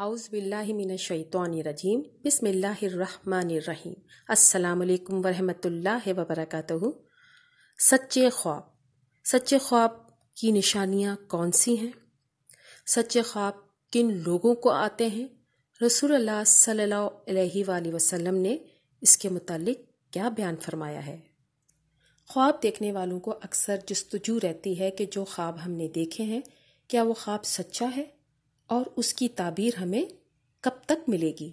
रजीम बसमीम अल्लाम वरहमतुल्लाह वबरकatuह सच्चे ख्वाब सच्चे ख्वाब की निशानियाँ कौन सी हैं सच्चे ख्वाब किन लोगों को आते हैं रसूल अल्लाह सल्लल्लाहु वसल्लम ने इसके मुतालिक क्या बयान फरमाया है ख्वाब देखने वालों को अक्सर जस्तजू रहती है कि जो ख्वाब हमने देखे हैं क्या वो ख्वाब सच्चा है और उसकी ताबीर हमें कब तक मिलेगी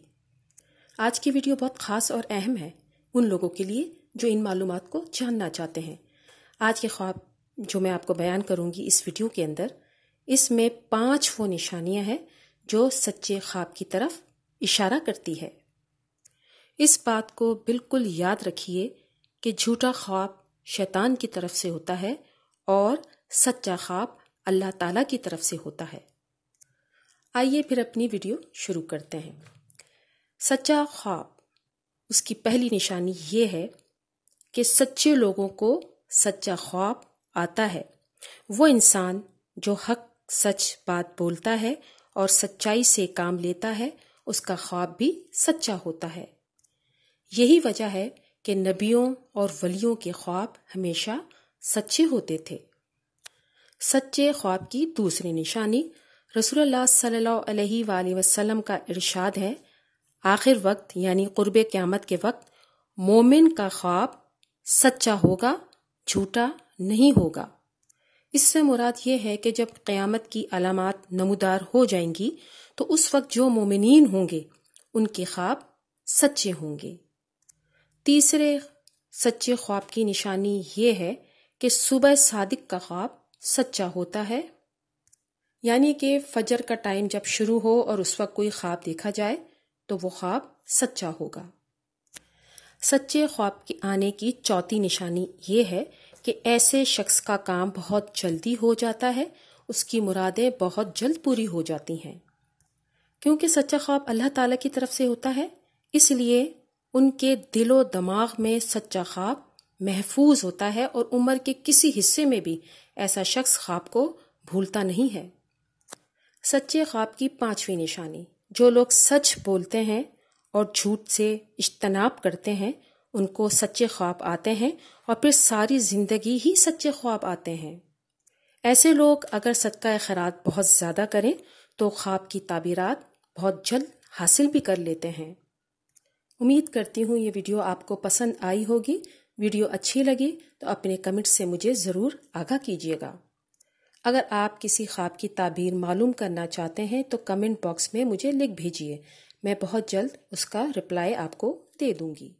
आज की वीडियो बहुत ख़ास और अहम है उन लोगों के लिए जो इन मालूम को जानना चाहते हैं आज के ख्वाब जो मैं आपको बयान करूंगी इस वीडियो के अंदर इसमें पांच वो निशानियां हैं जो सच्चे ख्वाब की तरफ इशारा करती है इस बात को बिल्कुल याद रखिए कि झूठा ख्वाब शैतान की तरफ से होता है और सच्चा ख्वाब अल्लाह ताला की तरफ से होता है आइए फिर अपनी वीडियो शुरू करते हैं सच्चा ख्वाब उसकी पहली निशानी ये है कि सच्चे लोगों को सच्चा ख्वाब आता है वो इंसान जो हक सच बात बोलता है और सच्चाई से काम लेता है उसका ख्वाब भी सच्चा होता है यही वजह है कि नबियों और वलियों के ख्वाब हमेशा सच्चे होते थे सच्चे ख्वाब की दूसरी निशानी रसूलुल्लाह सल्लल्लाहु का इरशाद है आखिर वक्त यानी क़ुरब क़्यामत के वक्त मोमिन का ख्वाब सच्चा होगा झूठा नहीं होगा इससे मुराद ये है कि जब क़्यामत की अलामत नमदार हो जाएंगी तो उस वक्त जो मोमिन होंगे उनके ख्वाब सच्चे होंगे तीसरे सच्चे ख्वाब की निशानी ये है कि सुबह सादिक का ख्वाब सच्चा होता है यानी कि फजर का टाइम जब शुरू हो और उस वक्त कोई ख्वाब देखा जाए तो वो ख्वाब सच्चा होगा सच्चे ख्वाब के आने की चौथी निशानी ये है कि ऐसे शख्स का काम बहुत जल्दी हो जाता है उसकी मुरादें बहुत जल्द पूरी हो जाती हैं क्योंकि सच्चा ख्वाब अल्लाह ताला की तरफ से होता है इसलिए उनके दिलो दिमाग में सच्चा ख्वाब महफूज होता है और उम्र के किसी हिस्से में भी ऐसा शख्स ख्वाब को भूलता नहीं है सच्चे ख्वाब की पांचवी निशानी जो लोग सच बोलते हैं और झूठ से इज्तनाब करते हैं उनको सच्चे ख्वाब आते हैं और फिर सारी ज़िंदगी ही सच्चे ख्वाब आते हैं ऐसे लोग अगर सदका खरात बहुत ज़्यादा करें तो ख्वाब की ताबीरत बहुत जल्द हासिल भी कर लेते हैं उम्मीद करती हूँ ये वीडियो आपको पसंद आई होगी वीडियो अच्छी लगी तो अपने कमेंट से मुझे ज़रूर आगाह कीजिएगा अगर आप किसी ख्वाब की ताबीर मालूम करना चाहते हैं तो कमेंट बॉक्स में मुझे लिख भेजिए मैं बहुत जल्द उसका रिप्लाई आपको दे दूंगी